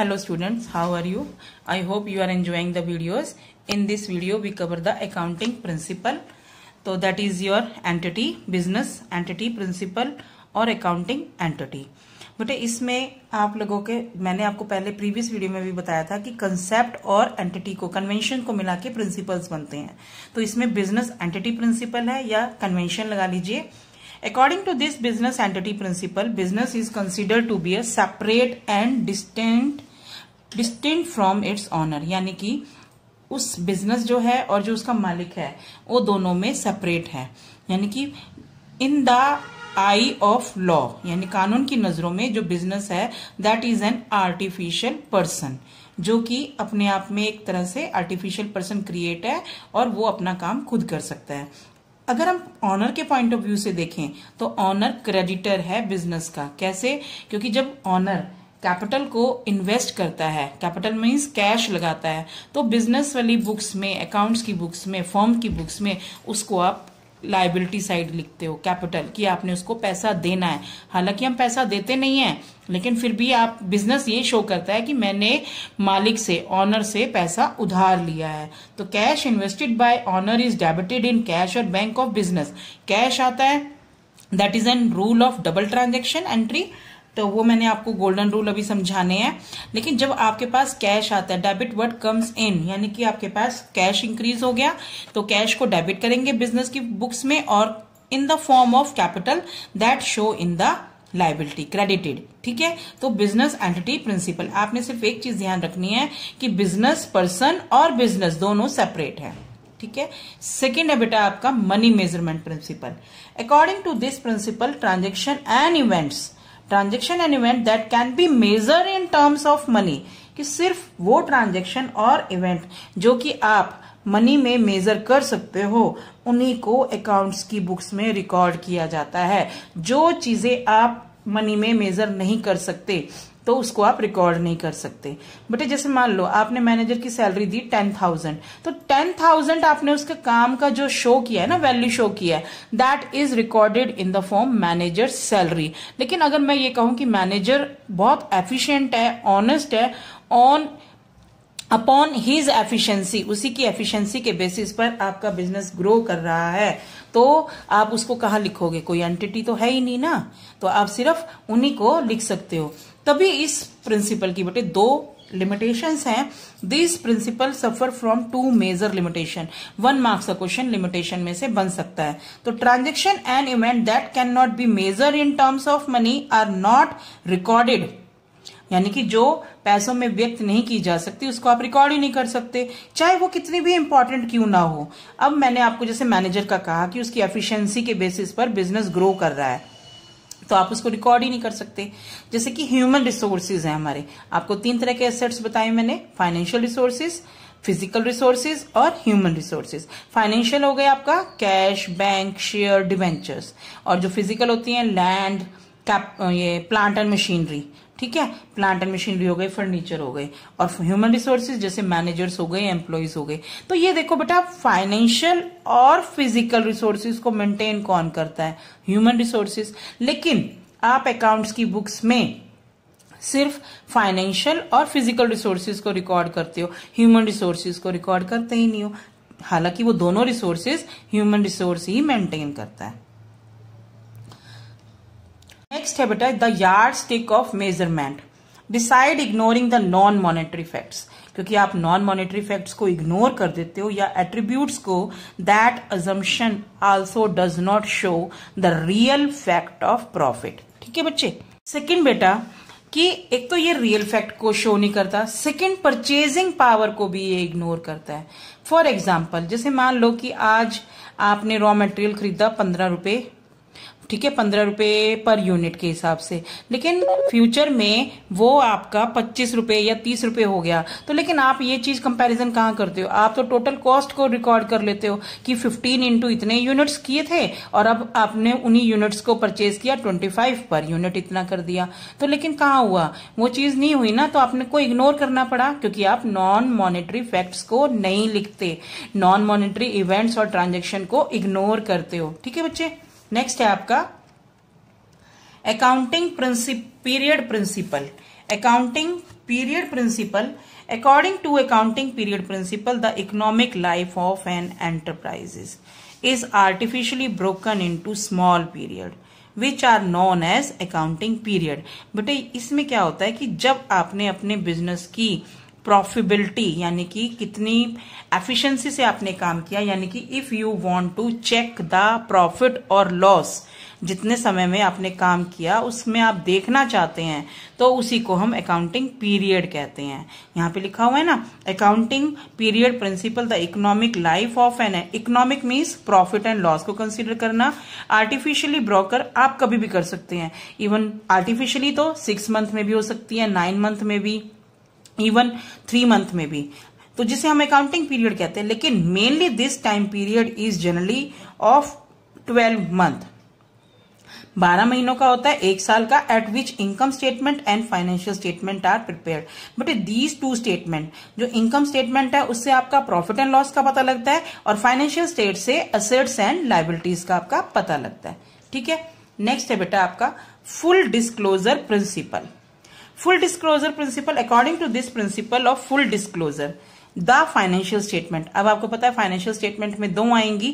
hello students how are you I hope you are enjoying the videos in this video we cover the accounting principle so that is your entity business entity principle और accounting entity बेटे इसमें आप लोगों के मैंने आपको पहले previous video में भी बताया था कि कंसेप्ट और एंटिटी को कन्वेंशन को मिला के प्रिंसिपल्स बनते हैं तो इसमें बिजनेस एंटिटी प्रिंसिपल है या कन्वेंशन लगा लीजिए according to this business entity principle business is consider to be a separate and distant distinct from its owner यानी कि उस बिजनेस जो है और जो उसका मालिक है वो दोनों में सेपरेट है यानी कि in the eye of law यानी कानून की नजरों में जो बिजनेस है that is an artificial person जो कि अपने आप में एक तरह से आर्टिफिशियल पर्सन क्रिएट है और वो अपना काम खुद कर सकता है अगर हम ऑनर के पॉइंट ऑफ व्यू से देखें तो ऑनर क्रेडिटर है बिजनेस का कैसे क्योंकि जब ऑनर कैपिटल को इन्वेस्ट करता है कैपिटल मीन्स कैश लगाता है तो बिजनेस वाली बुक्स में अकाउंट्स की बुक्स में फॉर्म की बुक्स में उसको आप लाइबिलिटी साइड लिखते हो कैपिटल कि आपने उसको पैसा देना है हालांकि हम पैसा देते नहीं हैं लेकिन फिर भी आप बिजनेस ये शो करता है कि मैंने मालिक से ऑनर से पैसा उधार लिया है तो cash invested by owner is debited in cash और बैंक ऑफ बिजनेस कैश आता है that is an rule of double transaction entry तो वो मैंने आपको गोल्डन रूल अभी समझाने हैं लेकिन जब आपके पास कैश आता है डेबिट वर्ड कम्स इन यानी कि आपके पास कैश इंक्रीज हो गया तो कैश को डेबिट करेंगे बिजनेस की बुक्स में और in the form of capital that show in the liability credited ठीक है तो बिजनेस एंटिटी प्रिंसिपल आपने सिर्फ एक चीज ध्यान रखनी है कि बिजनेस पर्सन और बिजनेस दोनों सेपरेट है ठीक है सेकेंड है बेटा आपका money measurement principle according to this principle transaction and events transaction an event that can be measure in terms of money कि सिर्फ वो ट्रांजेक्शन और इवेंट जो कि आप मनी में मेजर कर सकते हो उन्हीं को अकाउंट्स की बुक्स में रिकॉर्ड किया जाता है जो चीजें आप मनी में मेजर नहीं कर सकते तो उसको आप रिकॉर्ड नहीं कर सकते बेटे जैसे मान लो आपने मैनेजर की सैलरी दी टेन थाउजेंड तो टेन थाउजेंड आपने उसके काम का जो शो किया है ना वैल्यू शो किया है that is recorded in the form manager salary लेकिन अगर मैं ये कहूं कि मैनेजर बहुत एफिशिएंट है ऑनेस्ट है ऑन अपॉन हीज एफिशिएंसी उसी की एफिशिएंसी के बेसिस पर आपका बिजनेस ग्रो कर रहा है तो आप उसको कहाँ लिखोगे कोई एंटिटी तो है ही नहीं ना तो आप सिर्फ उन्हीं को लिख सकते हो तभी इस प्रिंसिपल की बेटे दो लिमिटेशंस हैं this principle suffer from two measure limitation one marks का क्वेश्चन लिमिटेशन में से बन सकता है तो transaction and event that can not be measure in terms of money are not recorded यानी कि जो पैसों में व्यक्त नहीं की जा सकती उसको आप रिकॉर्ड ही नहीं कर सकते चाहे वो कितनी भी इंपॉर्टेंट क्यों ना हो अब मैंने आपको जैसे मैनेजर का कहा कि उसकी एफिशिएंसी के बेसिस पर बिजनेस ग्रो कर रहा है तो आप उसको रिकॉर्ड ही नहीं कर सकते जैसे कि ह्यूमन रिसोर्सेज है हमारे आपको तीन तरह के एसेट्स बताए मैंने फाइनेंशियल रिसोर्सेज फिजिकल रिसोर्सेज और ह्यूमन रिसोर्सेज फाइनेंशियल हो गया आपका कैश बैंक शेयर डिवेंचर्स और जो फिजिकल होती है लैंड कैप ये प्लांट एंड मशीनरी ठीक है प्लांट एंड मशीनरी हो गई फर्नीचर हो गए और ह्यूमन रिसोर्सेज जैसे मैनेजर्स हो गए एम्प्लॉयज हो गए तो ये देखो बेटा फाइनेंशियल और फिजिकल रिसोर्सेज को मेंटेन कौन करता है ह्यूमन रिसोर्सेज लेकिन आप अकाउंट्स की बुक्स में सिर्फ फाइनेंशियल और फिजिकल रिसोर्सेज को रिकॉर्ड करते हो ह्यूमन रिसोर्सेज को रिकॉर्ड करते ही नहीं हो हालांकि वो दोनों रिसोर्सेज ह्यूमन रिसोर्स ही मेंटेन करता है नेक्स्ट है बेटा the yardstick of measurement decide ignoring the non monetary facts क्योंकि आप नॉन मॉनिटरी फैक्ट्स को इग्नोर कर देते हो या एट्रीब्यूट्स को that assumption also does not show the real fact of profit ठीक है बच्चे सेकेंड बेटा कि एक तो ये रियल फैक्ट को शो नहीं करता सेकंड परचेजिंग पावर को भी ये इग्नोर करता है फॉर एग्जाम्पल जैसे मान लो कि आज आपने रॉ मटेरियल खरीदा पंद्रह रुपए ठीक है पंद्रह रुपये पर यूनिट के हिसाब से लेकिन फ्यूचर में वो आपका पच्चीस रुपये या तीस रुपये हो गया तो लेकिन आप ये चीज़ कंपैरिजन कहाँ करते हो आप तो टोटल कॉस्ट को रिकॉर्ड कर लेते हो कि फिफ्टीन इंटू इतने यूनिट्स किए थे और अब आपने उन्हीं यूनिट्स को परचेज किया ट्वेंटी फाइव पर यूनिट इतना कर दिया तो लेकिन कहाँ हुआ वो चीज़ नहीं हुई ना तो आपने को इग्नोर करना पड़ा क्योंकि आप नॉन मॉनिटरी फैक्ट्स को नहीं लिखते नॉन मॉनिटरी इवेंट्स और ट्रांजेक्शन को इग्नोर करते हो ठीक है बच्चे नेक्स्ट है आपका accounting period principle accounting period principle according to accounting period principle the economic life of an enterprises is broken into small period which are known as accounting period बेटे इसमें क्या होता है कि जब आपने अपने बिजनेस की प्रॉफिबिलिटी यानी कि कितनी एफिशिएंसी से आपने काम किया यानी कि if you want to check the profit और लॉस जितने समय में आपने काम किया उसमें आप देखना चाहते हैं तो उसी को हम अकाउंटिंग पीरियड कहते हैं यहाँ पे लिखा हुआ है ना accounting period principle the economic life of an economic means profit and loss को कंसिडर करना आर्टिफिशियली ब्रोकर आप कभी भी कर सकते हैं इवन आर्टिफिशियली तो सिक्स मंथ में भी हो सकती है नाइन मंथ में भी इवन थ्री मंथ में भी तो जिसे हम अकाउंटिंग पीरियड कहते हैं लेकिन mainly this time period is generally of twelve month बारह महीनों का होता है एक साल का at which income statement and financial statement are prepare but these two statement जो इनकम स्टेटमेंट है उससे आपका प्रॉफिट एंड लॉस का पता लगता है और फाइनेंशियल स्टेट से असेट्स एंड लाइबिलिटीज का आपका पता लगता है ठीक है नेक्स्ट है बेटा आपका full disclosure principle full disclosure principle according to this principle of full disclosure the financial statement अब आपको पता है फाइनेंशियल स्टेटमेंट में दो आएंगी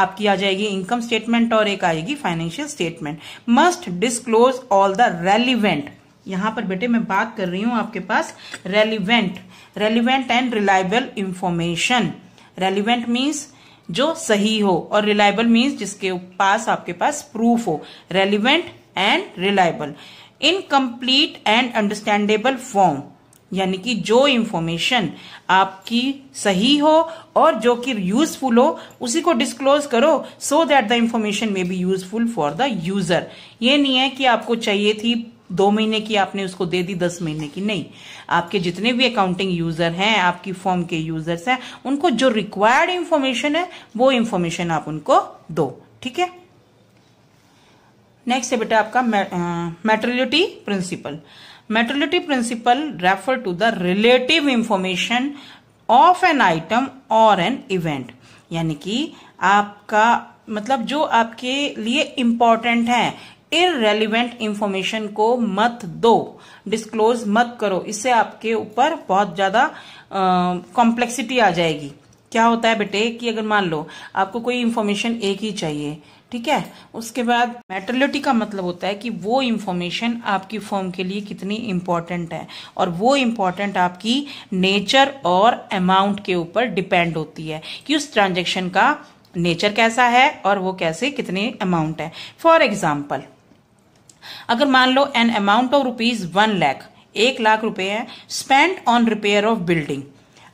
आपकी आ जाएगी इनकम स्टेटमेंट और एक आएगी financial statement must disclose all the relevant यहां पर बेटे मैं बात कर रही हूं आपके पास relevant relevant and reliable information relevant means जो सही हो और रिलायबल मीन्स जिसके पास आपके पास प्रूफ हो relevant and reliable in complete and understandable form यानी कि जो इंफॉर्मेशन आपकी सही हो और जो कि यूजफुल हो उसी को डिस्क्लोज करो so that the information may be useful for the user ये नहीं है कि आपको चाहिए थी दो महीने की आपने उसको दे दी दस महीने की नहीं आपके जितने भी अकाउंटिंग यूजर हैं आपकी फॉर्म के यूजर्स हैं उनको जो रिक्वायर्ड इंफॉर्मेशन है वो इंफॉर्मेशन आप उनको दो ठीक है नेक्स्ट है बेटा आपका materiality principle materiality principle refer to the relative information of an item और एन इवेंट यानी कि आपका मतलब जो आपके लिए इम्पॉर्टेंट है इरेलीवेंट इंफॉर्मेशन को मत दो डिस्क्लोज मत करो इससे आपके ऊपर बहुत ज्यादा कॉम्प्लेक्सिटी आ जाएगी क्या होता है बेटे कि अगर मान लो आपको कोई इंफॉर्मेशन एक ही चाहिए ठीक है उसके बाद मेटरलिटी का मतलब होता है कि वो इन्फॉर्मेशन आपकी फॉर्म के लिए कितनी इंपॉर्टेंट है और वो इंपॉर्टेंट आपकी नेचर और अमाउंट के ऊपर डिपेंड होती है कि उस ट्रांजेक्शन का नेचर कैसा है और वो कैसे कितने अमाउंट है फॉर एग्जाम्पल अगर मान लो an amount of rupees one lakh एक लाख रुपए है spend on repair of building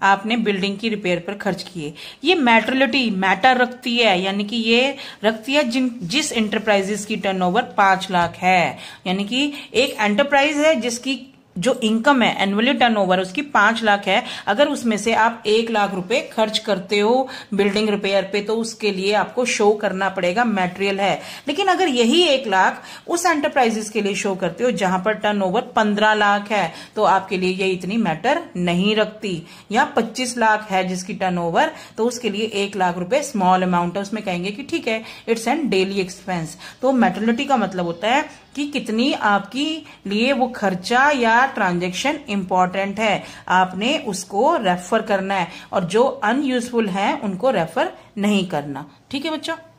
आपने बिल्डिंग की रिपेयर पर खर्च किए ये मैटरलिटी मैटर रखती है यानी कि ये रखती है जिन जिस एंटरप्राइजेस की टर्नओवर पांच लाख है यानी कि एक एंटरप्राइज है जिसकी जो इनकम है एनुअली टर्नओवर उसकी पांच लाख है अगर उसमें से आप एक लाख रुपए खर्च करते हो बिल्डिंग रिपेयर पे तो उसके लिए आपको शो करना पड़ेगा मेटेरियल है लेकिन अगर यही एक लाख उस एंटरप्राइजेस के लिए शो करते हो जहां पर टर्नओवर पंद्रह लाख है तो आपके लिए ये इतनी मैटर नहीं रखती या पच्चीस लाख है जिसकी टर्न तो उसके लिए एक लाख रुपए स्मॉल अमाउंट है उसमें कहेंगे कि ठीक है इट्स एंड डेली एक्सपेंस तो मेटर्निटी का मतलब होता है कि कितनी आपकी लिए वो खर्चा या ट्रांजेक्शन इम्पॉर्टेंट है आपने उसको रेफर करना है और जो अनयूजफुल है उनको रेफर नहीं करना ठीक है बच्चों